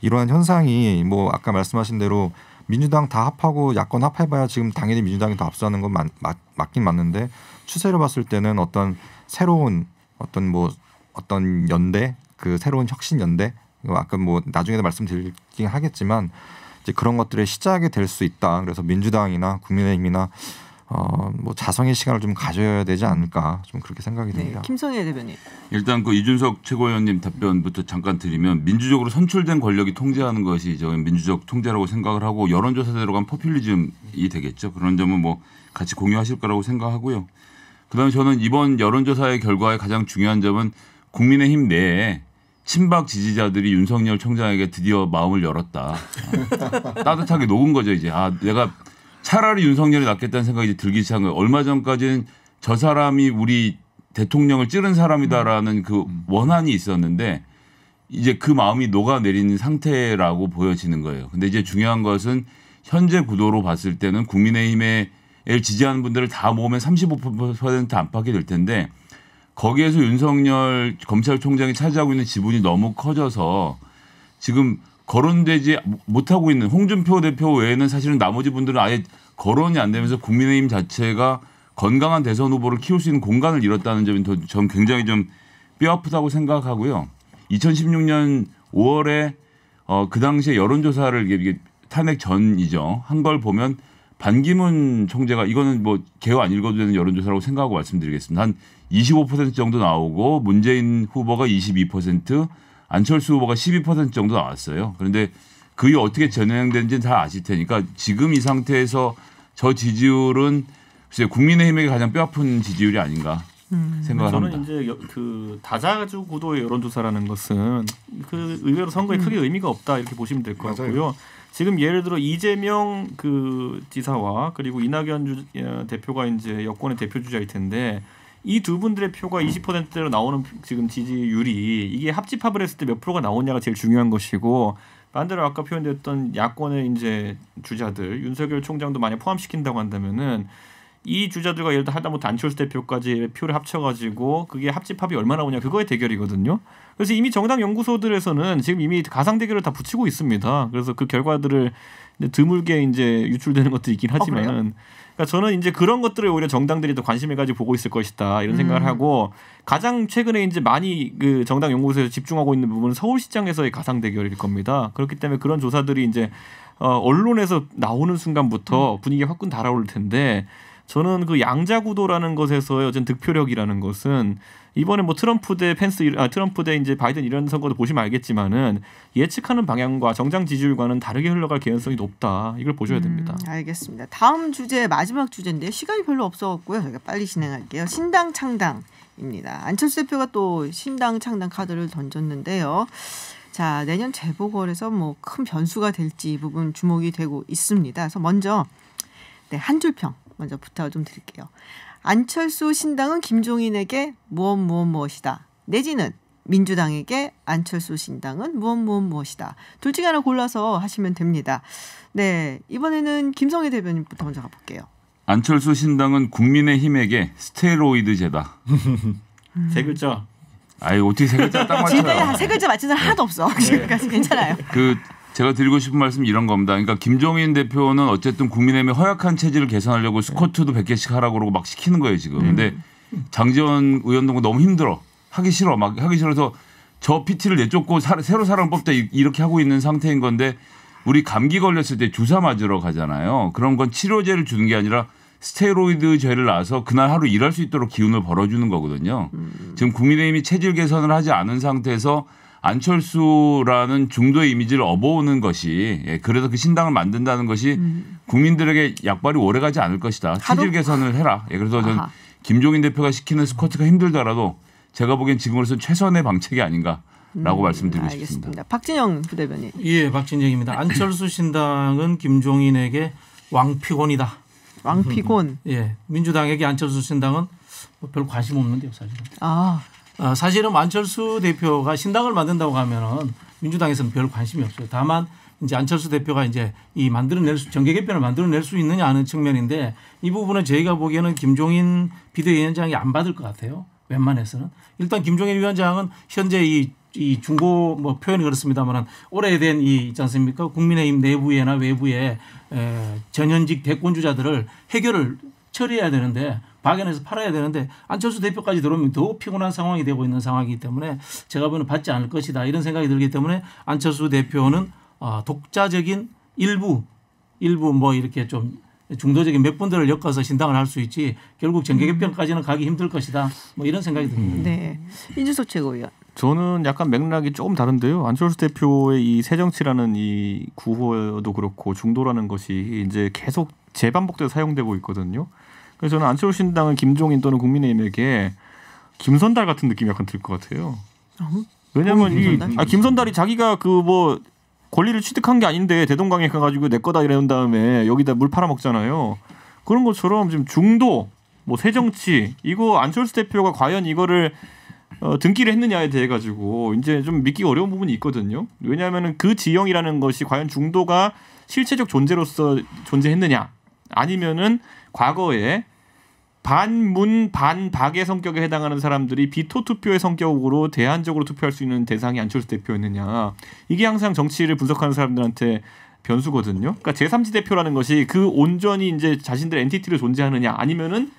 이러한 현상이 뭐 아까 말씀하신 대로 민주당 다 합하고 야권 합해봐야 지금 당연히 민주당이 더 압수하는 건 맞, 맞, 맞긴 맞는데 추세로 봤을 때는 어떤 새로운 어떤 뭐 어떤 연대 그 새로운 혁신 연대 그 아까 뭐 나중에도 말씀드리긴 하겠지만 이제 그런 것들의 시작이 될 수 있다. 그래서 민주당이나 국민의힘이나 어 뭐 자성의 시간을 좀 가져야 되지 않을까 좀 그렇게 생각이 네, 듭니다. 네, 김선희 대변인. 일단 그 이준석 최고위원님 답변부터 잠깐 드리면 민주적으로 선출된 권력이 통제하는 것이 저 민주적 통제라고 생각을 하고 여론조사대로 간 포퓰리즘이 되겠죠. 그런 점은 뭐 같이 공유하실 거라고 생각하고요. 그다음에 저는 이번 여론조사의 결과에 가장 중요한 점은 국민의힘 내에 친박 지지자들이 윤석열 총장에게 드디어 마음을 열었다. 따뜻하게 녹은 거죠 이제. 아 내가 차라리 윤석열이 낫겠다는 생각이 들기 시작한 거예요. 얼마 전까지는 저 사람이 우리 대통령을 찌른 사람이다라는 그 음. 음. 원한이 있었는데 이제 그 마음이 녹아내린 상태라고 보여지는 거예요. 근데 이제 중요한 것은 현재 구도로 봤을 때는 국민의힘에 지지하는 분들을 다 모으면 35% 안팎이 될 텐데 거기에서 윤석열 검찰총장이 차지하고 있는 지분이 너무 커져서 지금 거론되지 못하고 있는 홍준표 대표 외에는 사실은 나머지 분들은 아예 거론이 안 되면서 국민의힘 자체가 건강한 대선 후보를 키울 수 있는 공간을 잃었다는 점이 전 굉장히 좀 뼈아프다고 생각하고요. 2016년 5월에 어, 그 당시에 여론조사를 이게 탄핵 전이죠. 한 걸 보면 반기문 총재가 이거는 뭐 개요 안 읽어도 되는 여론조사라고 생각하고 말씀드리겠습니다. 한25% 정도 나오고 문재인 후보가 22%, 안철수 후보가 12% 정도 나왔어요. 그런데 그게 어떻게 전행된지는 다 아실 테니까 지금 이 상태에서 저 지지율은 글쎄 국민의힘에게 가장 뼈아픈 지지율이 아닌가 음. 생각을 저는 합니다. 이제 그 다자주 구도의 여론조사라는 것은 그 의외로 선거에 음. 크게 의미가 없다 이렇게 보시면 될 것 같고요. 지금 예를 들어 이재명 그 지사와 그리고 이낙연 주, 어, 대표가 이제 여권의 대표 주자일 텐데 이두 분들의 표가 20%대로 나오는 지금 지지율이 이게 합집합을 했을 때 몇 프로가 나오냐가 제일 중요한 것이고 반대로 아까 표현됐던 야권의 이제 주자들 윤석열 총장도 만약 포함시킨다고 한다면은 이 주자들과 예를 들어 하다못해 안철수 대표까지 표를 합쳐가지고 그게 합집합이 얼마나 오냐 그거의 대결이거든요. 그래서 이미 정당 연구소들에서는 지금 이미 가상 대결을 다 붙이고 있습니다. 그래서 그 결과들을 드물게 이제 유출되는 것도 있긴 어, 하지만은 어, 그러니까 저는 이제 그런 것들을 오히려 정당들이 더관심을가지고 보고 있을 것이다 이런 음. 생각을 음. 하고 가장 최근에 이제 많이 그 정당 연구소에서 집중하고 있는 부분은 서울시장에서의 가상 대결일 겁니다. 그렇기 때문에 그런 조사들이 이제 어, 언론에서 나오는 순간부터 음. 분위기가 확군 달아올 텐데 저는 그 양자구도라는 것에서의 어떤 득표력이라는 것은 이번에 뭐 트럼프 대 펜스 아 트럼프 대 이제 바이든 이런 선거도 보시면 알겠지만은 예측하는 방향과 정장 지지율과는 다르게 흘러갈 개연성이 높다 이걸 보셔야 음, 됩니다. 음, 알겠습니다. 다음 주제 마지막 주제인데 시간이 별로 없어갖고요 저희가 빨리 진행할게요. 신당 창당입니다. 안철수 대표가 또 신당 창당 카드를 던졌는데요. 자 내년 재보궐에서 뭐 큰 변수가 될지 부분 주목이 되고 있습니다. 그래서 먼저 네, 한줄평 먼저 부탁을 좀 드릴게요. 안철수 신당은 김종인에게 무엇 무엇 무엇이다. 내지는 민주당에게 안철수 신당은 무엇 무엇 무엇이다. 둘 중에 하나 골라서 하시면 됩니다. 네, 이번에는 김성희 대변인부터 먼저 가볼게요. 안철수 신당은 국민의힘에게 스테로이드제다. 음. 세 글자. 아이 어떻게 세 글자 딱 맞춰요. 지금 세 글자 맞춘 사람 하나도 없어. 네. 지금까지 괜찮아요. 그 제가 드리고 싶은 말씀 이런 겁니다. 그러니까 김종인 대표는 어쨌든 국민의힘의 허약한 체질을 개선하려고 스쿼트도 100개씩 하라고 그러고 막 시키는 거예요, 지금. 음. 근데 장지원 의원 도 너무 힘들어. 하기 싫어. 막 하기 싫어서 저 PT를 내쫓고 사, 새로 사람 뽑자 이렇게 하고 있는 상태인 건데 우리 감기 걸렸을 때 주사 맞으러 가잖아요. 그런 건 치료제를 주는 게 아니라 스테로이드 제를 놔서 그날 하루 일할 수 있도록 기운을 벌어주는 거거든요. 음. 지금 국민의힘이 체질 개선을 하지 않은 상태에서 안철수라는 중도의 이미지를 업어오는 것이 예, 그래서 그 신당을 만든다는 것이 음. 국민들에게 약발이 오래가지 않을 것이다. 체질 개선을 해라. 예, 그래서 저는 김종인 대표가 시키는 스쿼트가 힘들더라도 제가 보기엔 지금으로서 최선의 방책이 아닌가. 라고 음, 말씀드리고 알겠습니다. 싶습니다. 박진영 부대변인. 예, 박진영입니다. 안철수 신당은 김종인에게 왕피곤이다. 왕피곤. 음. 예, 민주당에게 안철수 신당은 뭐별 관심 없는데요, 사실은. 아, 어, 사실은 안철수 대표가 신당을 만든다고 하면은 민주당에서는 별 관심이 없어요. 다만 이제 안철수 대표가 이제 이 만들어낼 수 정계 개편을 만들어낼 수 있느냐 하는 측면인데 이 부분은 저희가 보기에는 김종인 비대위원장이 안 받을 것 같아요. 웬만해서는 일단 김종인 위원장은 현재 이, 이 중고 뭐 표현이 그렇습니다만은 오래된 이 있지 않습니까 국민의힘 내부에나 외부에 에, 전현직 대권 주자들을 해결을 처리해야 되는데 박연해서 팔아야 되는데 안철수 대표까지 들어오면 더 피곤한 상황이 되고 있는 상황이기 때문에 제가 보는 받지 않을 것이다 이런 생각이 들기 때문에 안철수 대표는 어, 독자적인 일부 일부 뭐 이렇게 좀 중도적인 몇 분들을 엮어서 신당을 할 수 있지 결국 정계개편까지는 가기 힘들 것이다 뭐 이런 생각이 듭니다. 음. 네, 인준석 최고위원. 저는 약간 맥락이 조금 다른데요. 안철수 대표의 이 새정치라는 이 구호도 그렇고 중도라는 것이 이제 계속 재반복돼서 사용되고 있거든요. 그래서 저는 안철수 신당은 김종인 또는 국민의힘에게 김선달 같은 느낌이 약간 들 것 같아요. 아, 뭐, 왜냐하면 뭐 이 아, 김선달이 자기가 그 뭐 권리를 취득한 게 아닌데 대동강에 가가지고 내 거다 이런 다음에 여기다 물 팔아 먹잖아요. 그런 것처럼 지금 중도 뭐 새정치 이거 안철수 대표가 과연 이거를 어, 등기를 했느냐에 대해 가지고 이제 좀 믿기 어려운 부분이 있거든요. 왜냐하면 그 지형이라는 것이 과연 중도가 실체적 존재로서 존재했느냐 아니면은 과거에 반문 반박의 성격에 해당하는 사람들이 비토 투표의 성격으로 대안적으로 투표할 수 있는 대상이 안철수 대표였느냐 이게 항상 정치를 분석하는 사람들한테 변수거든요. 그러니까 제3지 대표라는 것이 그 온전히 이제 자신들 엔티티로 존재하느냐 아니면은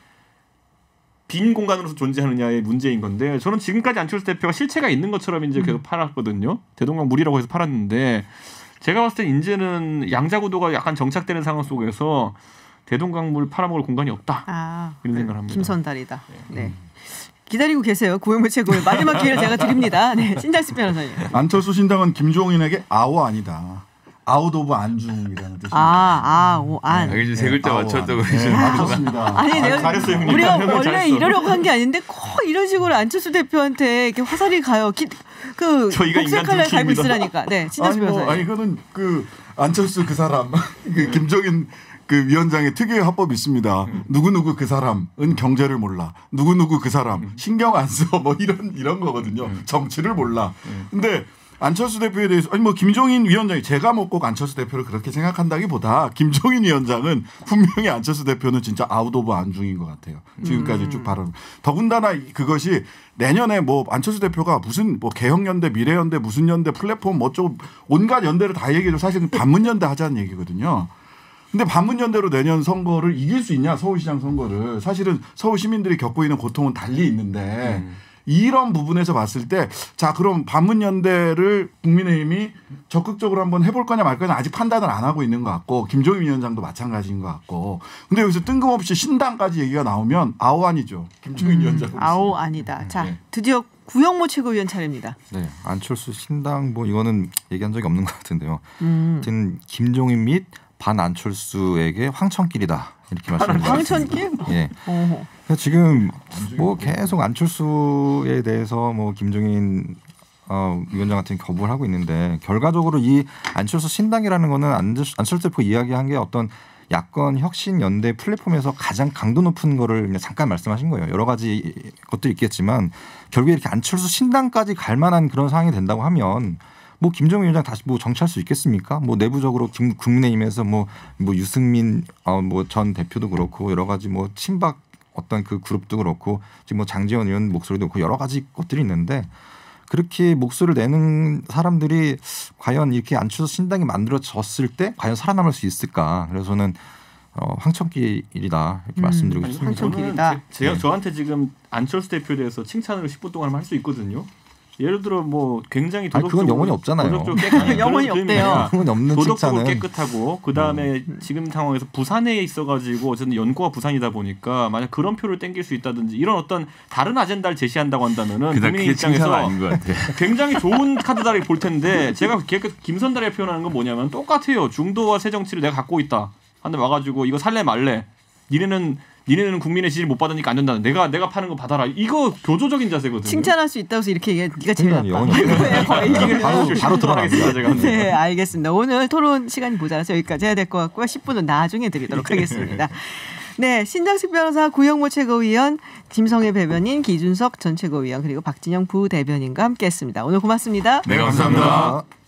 빈 공간으로서 존재하느냐의 문제인 건데 저는 지금까지 안철수 대표가 실체가 있는 것처럼 이제 음. 계속 팔았거든요. 대동강 물이라고 해서 팔았는데 제가 봤을 때 이제는 양자 구도가 약간 정착되는 상황 속에서 대동강물 팔아먹을 공간이 없다. 아, 이런 네. 생각을 합니다. 김선달이다. 네. 네. 기다리고 계세요. 고용물 최고의 마지막 기회를 제가 드립니다. 네, 신장식 변호사님. 안철수 신당은 김종인에게 아오 아니다. 아웃 오브 안중이라는 뜻입니다. 아, 아, 오, 네, 네, 안. 네, 이제 세 글자 맞췄다고 이제 맞췄습니다. 아니, 내가 잘했어요, 형님. 우리가 원래 잘했어. 이러려고 한 게 아닌데 꼭 이런 식으로 안철수 대표한테 이렇게 화살이 가요. 기, 그 복색 칼날 갈고 있으라니까. 네, 진짜 아니, 뭐, 아니 그는 그 안철수 그 사람, 그 김종인 그 위원장의 특유의 화법이 있습니다. 누구누구 그 사람은 경제를 몰라. 누구누구 그 사람 신경 안 써. 뭐 이런, 이런 거거든요. 정치를 몰라. 근데 안철수 대표에 대해서 아니 뭐 김종인 위원장이 제가 뭐꼭 안철수 대표를 그렇게 생각한다기보다 김종인 위원장은 분명히 안철수 대표는 진짜 아웃 오브 안중인 것 같아요. 지금까지 음. 쭉 발언. 더군다나 그것이 내년에 뭐 안철수 대표가 무슨 뭐 개혁연대, 미래연대, 무슨 연대 플랫폼 뭐어쩌 온갖 연대를 다 얘기해도 사실은 반문연대 하자는 얘기거든요. 근데 반문연대로 내년 선거를 이길 수 있냐 서울시장 선거를 사실은 서울 시민들이 겪고 있는 고통은 달리 있는데 음. 이런 부분에서 봤을 때 자 그럼 반문연대를 국민의힘이 적극적으로 한번 해볼 거냐 말 거냐 아직 판단을 안 하고 있는 것 같고 김종인 위원장도 마찬가지인 것 같고 근데 여기서 뜬금없이 신당까지 얘기가 나오면 아오 아니죠 김종인 음, 위원장 아오 아니다 음, 자 네. 드디어 구영모 최고위원 차례입니다. 네, 안철수 신당 뭐 이거는 얘기한 적이 없는 것 같은데요. 음. 하여튼 김종인 및 반안철수에게 황천길이다 이렇게 말씀드렸습니다. 황천길? 예. 그러니까 지금 뭐 계속 안철수에 대해서 뭐 김종인 어, 위원장 같은 거부를 하고 있는데 결과적으로 이 안철수 신당이라는 거는 안철수, 안철수 대표 이야기한 게 어떤 야권 혁신 연대 플랫폼에서 가장 강도 높은 거를 그냥 잠깐 말씀하신 거예요. 여러 가지 것도 있겠지만 결국에 이렇게 안철수 신당까지 갈 만한 그런 상황이 된다고 하면 뭐 김정은 위원장 다시 뭐 정치할 수 있겠습니까? 뭐 내부적으로 김, 국민의힘에서 뭐, 뭐 유승민 어, 뭐전 대표도 그렇고 여러 가지 뭐 친박 어떤 그 그룹도 그렇고 지금 뭐 장재원 의원 목소리도 그렇고 여러 가지 것들이 있는데 그렇게 목소리를 내는 사람들이 과연 이렇게 안철수 신당이 만들어졌을 때 과연 살아남을 수 있을까? 그래서는 어, 황천길이다 이렇게 음, 말씀드리고 싶습니다. 황천길이다. 제가 네. 저한테 지금 안철수 대표에 대해서 칭찬으 10분 동안 할 수 있거든요. 예를 들어 뭐 굉장히 도덕적으로 영혼이 없잖아요. 도덕적으로 네. 영혼이 없대요. 영혼이 없는 도덕적으로 깨끗하고 그다음에 음. 지금 상황에서 부산에 있어 가지고 어쨌든 연고가 부산이다 보니까 만약 그런 표를 땡길 수 있다든지 이런 어떤 다른 아젠다를 제시한다고 한다면은 국민 입장에서 굉장히 좋은 카드다리 볼 텐데 제가 김선달이 표현하는 건 뭐냐면 똑같아요. 중도와 새 정치를 내가 갖고 있다. 한데 와 가지고 이거 살래 말래. 니네는 니네는 국민의 지지를 못 받으니까 안 된다. 내가 내가 파는 거 받아라. 이거 교조적인 자세거든요. 칭찬할 수 있다고 해서 이렇게 얘기해. 네가 제일 나빠. 네. 네, 바로 바로 돌아가겠습니다. 제가. 네, 알겠습니다. 오늘 토론 시간이 모자라서 여기까지 해야 될 것 같고요. 10분은 나중에 드리도록 하겠습니다. 네, 신장식 변호사 구영모 최고위원, 김성애 배변인, 기준석 전 최고위원 그리고 박진영 부대변인과 함께했습니다. 오늘 고맙습니다. 네, 감사합니다.